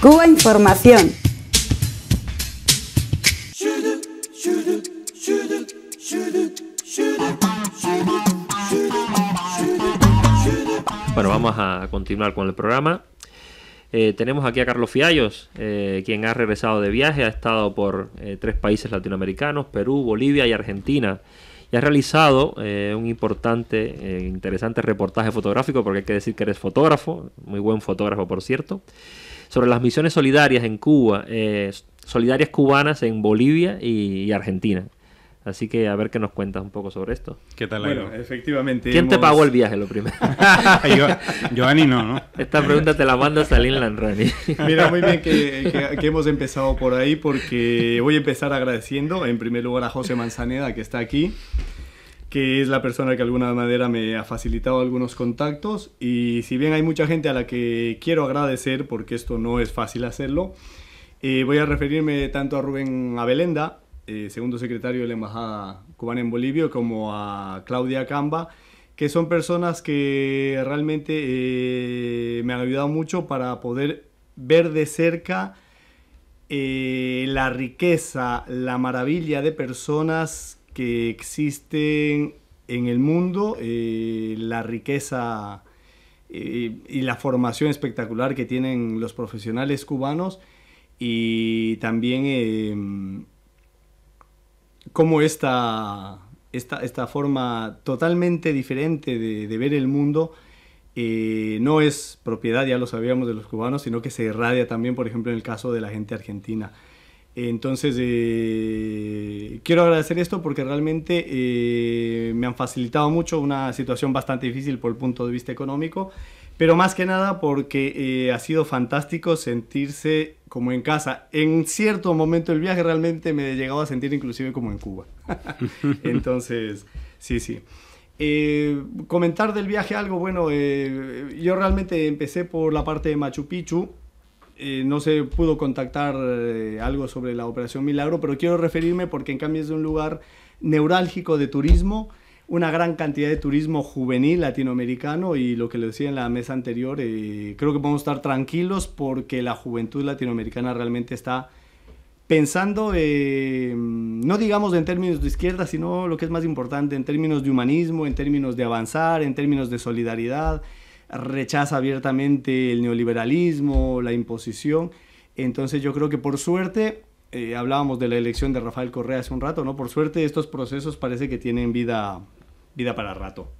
Cuba Información. Bueno, vamos a continuar con el programa. Eh, tenemos aquí a Carlos Fiallos, eh, quien ha regresado de viaje, ha estado por eh, tres países latinoamericanos, Perú, Bolivia y Argentina, y ha realizado un importante, interesante reportaje fotográfico, porque hay que decir que eres fotógrafo, muy buen fotógrafo por cierto sobre las misiones solidarias en Cuba, eh, solidarias cubanas en Bolivia y, Argentina. Así que a ver qué nos cuentas un poco sobre esto. ¿Qué tal, Bueno, efectivamente. ¿Quién te pagó el viaje lo primero? Yo, Giovanni no, ¿no? Esta pregunta te la manda Salín Lanrani. Mira, muy bien que hemos empezado por ahí porque voy a empezar agradeciendo en primer lugar a José Manzaneda que está aquí que es la persona que de alguna manera me ha facilitado algunos contactos y si bien hay mucha gente a la que quiero agradecer porque esto no es fácil hacerlo, eh, voy a referirme tanto a Rubén Abelenda, eh, segundo secretario de la Embajada Cubana en Bolivia, como a Claudia Camba, que son personas que realmente eh, me han ayudado mucho para poder ver de cerca la riqueza, la maravilla de personas que existen en el mundo, eh, la riqueza eh, y la formación espectacular que tienen los profesionales cubanos y también em, cómo esta, forma totalmente diferente de, ver el mundo eh, no es propiedad, ya lo sabíamos, de los cubanos, sino que se irradia también, por ejemplo, en el caso de la gente argentina. Entonces, eh, quiero agradecer esto porque realmente eh, me han facilitado mucho una situación bastante difícil por el punto de vista económico, pero más que nada porque eh, ha sido fantástico sentirse como en casa. En cierto momento del viaje realmente me he llegado a sentir inclusive como en Cuba. Entonces, sí, sí. comentar del viaje algo, bueno, yo realmente empecé por la parte de Machu Picchu eh, no se pudo contactar eh, algo sobre la Operación Milagro, pero quiero referirme porque en cambio es de un lugar neurálgico de turismo, una gran cantidad de turismo juvenil latinoamericano y lo que le decía en la mesa anterior, eh, creo que podemos estar tranquilos porque la juventud latinoamericana realmente está pensando, no digamos en términos de izquierda, sino lo que es más importante, en términos de humanismo, en términos de avanzar, en términos de solidaridad, rechaza abiertamente el neoliberalismo, la imposición. Entonces yo creo que por suerte, eh, hablábamos de la elección de Rafael Correa hace un rato, ¿no? Por suerte estos procesos parece que tienen vida, vida para rato.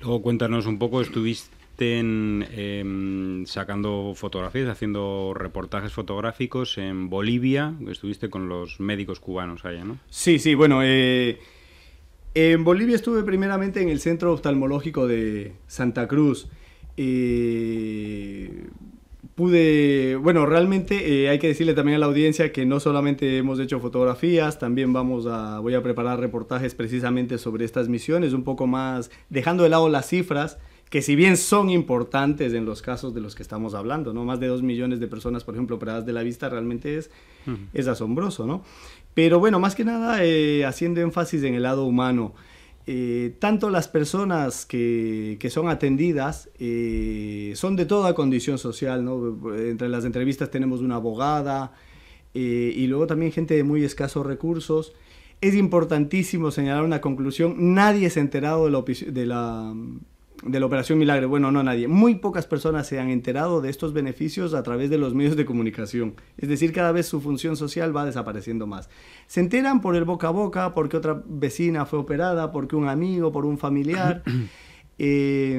Luego cuéntanos un poco, estuviste em, sacando fotografías, haciendo reportajes fotográficos en Bolivia, estuviste con los médicos cubanos allá, ¿no? Sí, sí, bueno... Eh, en Bolivia estuve primeramente en el centro oftalmológico de Santa Cruz. Eh, pude, bueno, realmente eh, hay que decirle también a la audiencia que no solamente hemos hecho fotografías, también vamos a, voy a preparar reportajes precisamente sobre estas misiones, un poco más, dejando de lado las cifras, que si bien son importantes en los casos de los que estamos hablando, ¿no? Más de dos millones de personas, por ejemplo, operadas de la vista, realmente es, es asombroso, ¿no? Pero bueno, más que nada, eh, haciendo énfasis en el lado humano, eh, tanto las personas que, que son atendidas eh, son de toda condición social, ¿no? Entre las entrevistas tenemos una abogada y luego también gente de muy escasos recursos es importantísimo señalar una conclusión. Nadie se ha enterado de la, de la Operación milagro bueno, no nadie, muy pocas personas se han enterado de estos beneficios a través de los medios de comunicación. Es decir, cada vez su función social va desapareciendo más. Se enteran por el boca a boca, porque otra vecina fue operada, porque un amigo, por un familiar. Eh,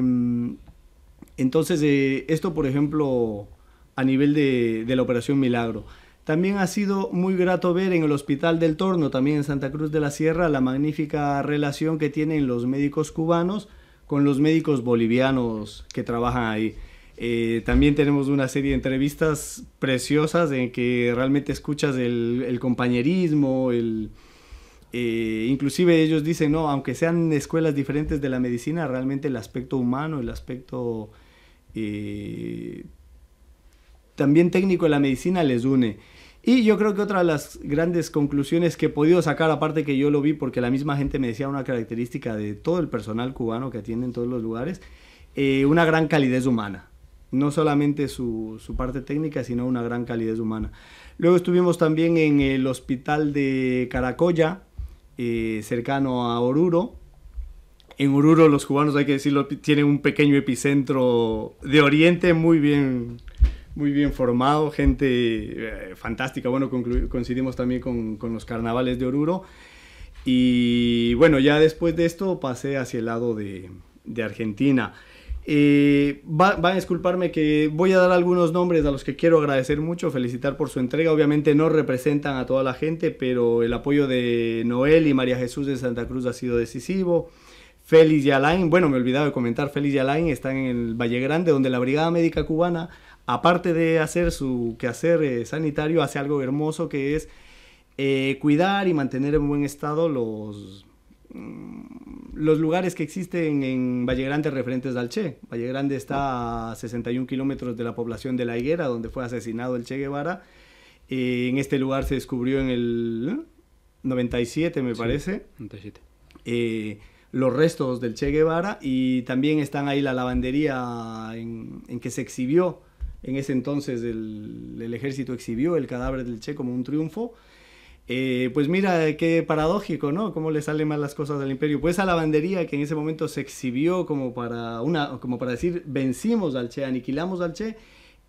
entonces, eh, esto, por ejemplo, a nivel de, de la Operación Milagro. También ha sido muy grato ver en el Hospital del Torno, también en Santa Cruz de la Sierra, la magnífica relación que tienen los médicos cubanos con los médicos bolivianos que trabajan ahí. Eh, también tenemos una serie de entrevistas preciosas en que realmente escuchas el, compañerismo, el, eh, inclusive ellos dicen, no, aunque sean escuelas diferentes de la medicina, realmente el aspecto humano, el aspecto eh, también técnico de la medicina les une. Y yo creo que otra de las grandes conclusiones que he podido sacar, aparte que yo lo vi porque la misma gente me decía una característica de todo el personal cubano que atiende en todos los lugares, eh, una gran calidez humana. No solamente su, parte técnica, sino una gran calidez humana. Luego estuvimos también en el hospital de Caracoya, eh, cercano a Oruro. En Oruro los cubanos, hay que decirlo, tienen un pequeño epicentro de Oriente muy bien muy bien formado, gente eh, fantástica. Bueno, coincidimos también con, los carnavales de Oruro. Y bueno, ya después de esto pasé hacia el lado de, Argentina. Eh, van a disculparme que voy a dar algunos nombres a los que quiero agradecer mucho, felicitar por su entrega. Obviamente no representan a toda la gente, pero el apoyo de Noel y María Jesús de Santa Cruz ha sido decisivo. Félix y Alain, bueno, me he olvidado de comentar, Félix y Alain están en el Valle Grande, donde la Brigada Médica Cubana aparte de hacer su quehacer eh, sanitario, hace algo hermoso que es eh, cuidar y mantener en buen estado los, mm, los lugares que existen en Valle Grande referentes al Che. Valle Grande está ah. a 61 kilómetros de la población de La Higuera, donde fue asesinado el Che Guevara. Eh, en este lugar se descubrió en el 97, me parece. 97. los restos del Che Guevara y también están ahí la lavandería en, en que se exhibió en ese entonces el, ejército exhibió el cadáver del Che como un triunfo. Eh, pues mira, qué paradójico, ¿no? Cómo le salen mal las cosas al imperio. Pues a la bandería que en ese momento se exhibió como para, una, como para decir vencimos al Che, aniquilamos al Che,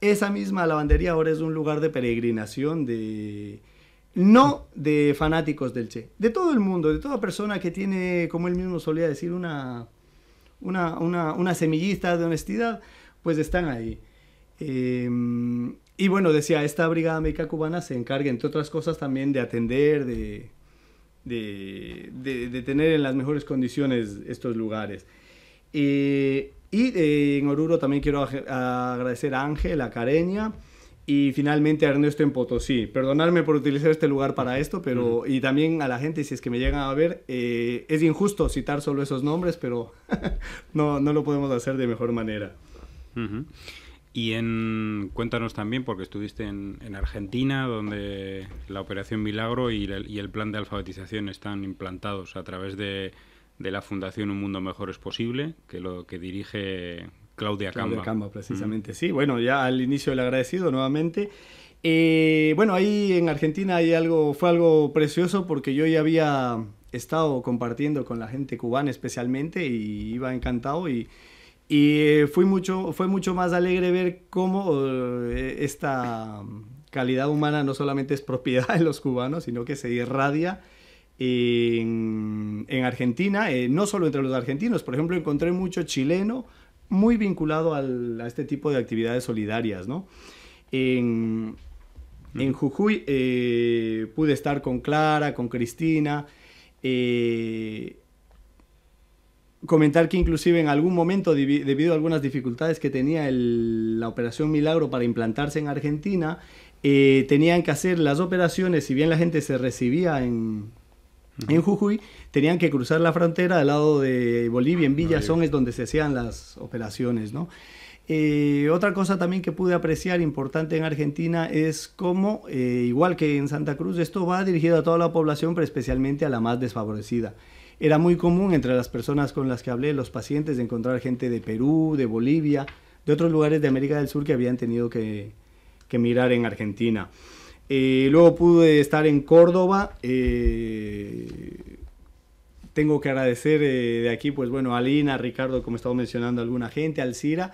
esa misma lavandería ahora es un lugar de peregrinación de no de fanáticos del Che, de todo el mundo, de toda persona que tiene, como él mismo solía decir, una, una, una, una semillita de honestidad, pues están ahí. Em, y bueno, decía, esta Brigada Médica Cubana se encarga, entre otras cosas, también de atender, de, de, tener en las mejores condiciones estos lugares. Eh, y eh, en Oruro también quiero agradecer a Ángel, a Careña y finalmente a Ernesto en Potosí. Perdonadme por utilizar este lugar para esto, pero y también a la gente, si es que me llegan a ver, eh, es injusto citar solo esos nombres, pero no, no lo podemos hacer de mejor manera. Y en, cuéntanos también, porque estuviste en, Argentina, donde la Operación Milagro y, el plan de alfabetización están implantados a través de, la Fundación Un Mundo Mejor es Posible, que lo que dirige Claudia, Camba. Claudia Camba, precisamente, sí. Bueno, ya al inicio le agradecido nuevamente. Eh, bueno, ahí en Argentina hay algo, fue algo precioso porque yo ya había estado compartiendo con la gente cubana especialmente y iba encantado y y eh, fue mucho, fue mucho más alegre ver cómo eh, esta mm, calidad humana no solamente es propiedad de los cubanos, sino que se irradia en, Argentina, eh, no solo entre los argentinos, por ejemplo, encontré mucho chileno muy vinculado a este tipo de actividades solidarias, En, Jujuy pude estar con Clara, con Cristina, Comentar que inclusive en algún momento, debido a algunas dificultades que tenía la Operación Milagro para implantarse en Argentina, eh, tenían que hacer las operaciones, si bien la gente se recibía en, Jujuy, tenían que cruzar la frontera al lado de Bolivia, en ah, Villazón es donde se hacían las operaciones, eh, otra cosa también que pude apreciar importante en Argentina es cómo, eh, igual que en Santa Cruz, esto va dirigido a toda la población, pero especialmente a la más desfavorecida. Era muy común entre las personas con las que hablé, los pacientes, de encontrar gente de Perú, de Bolivia, de otros lugares de América del Sur que habían tenido que, mirar en Argentina. Eh, luego pude estar en Córdoba. Eh, tengo que agradecer eh, de aquí, pues bueno, a Lina, a Ricardo, como estaba mencionando, alguna gente, al CIRA.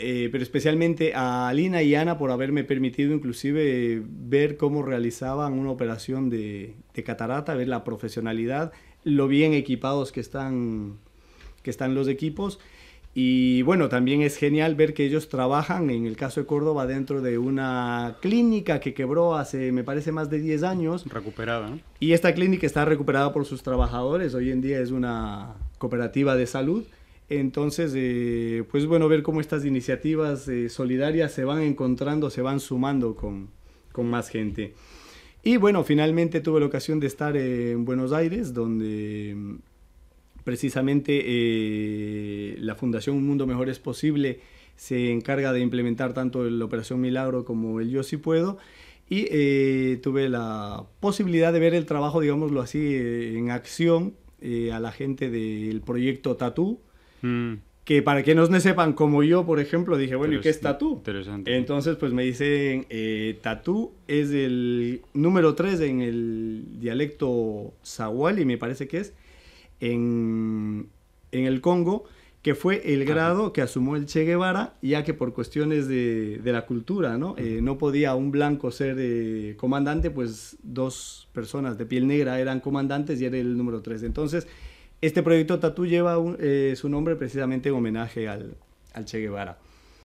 Eh, pero especialmente a Alina y Ana por haberme permitido inclusive ver cómo realizaban una operación de, catarata, ver la profesionalidad, lo bien equipados que están, que están los equipos. Y bueno, también es genial ver que ellos trabajan, en el caso de Córdoba, dentro de una clínica que quebró hace, me parece, más de 10 años. Recuperada. Y esta clínica está recuperada por sus trabajadores. Hoy en día es una cooperativa de salud. Entonces, eh, pues bueno, ver cómo estas iniciativas eh, solidarias se van encontrando, se van sumando con, más gente. Y bueno, finalmente tuve la ocasión de estar eh, en Buenos Aires, donde mm, precisamente la Fundación Un Mundo Mejor es Posible se encarga de implementar tanto la Operación Milagro como el Yo Si Puedo. Y tuve la posibilidad de ver el trabajo, digámoslo así, en acción a la gente del proyecto Tatú Mm. Que para que no sepan, como yo, por ejemplo, dije, bueno, ¿y qué es tatú? Interesante. Entonces, pues me dicen, eh, tatú es el número 3 en el dialecto y me parece que es, en, en el Congo que fue el grado que asumió el Che Guevara, ya que por cuestiones de, de la cultura, ¿no? Eh, no podía un blanco ser eh, comandante, pues dos personas de piel negra eran comandantes y era el número 3 Entonces, este proyecto Tatú lleva eh, su nombre precisamente en homenaje al Che Guevara.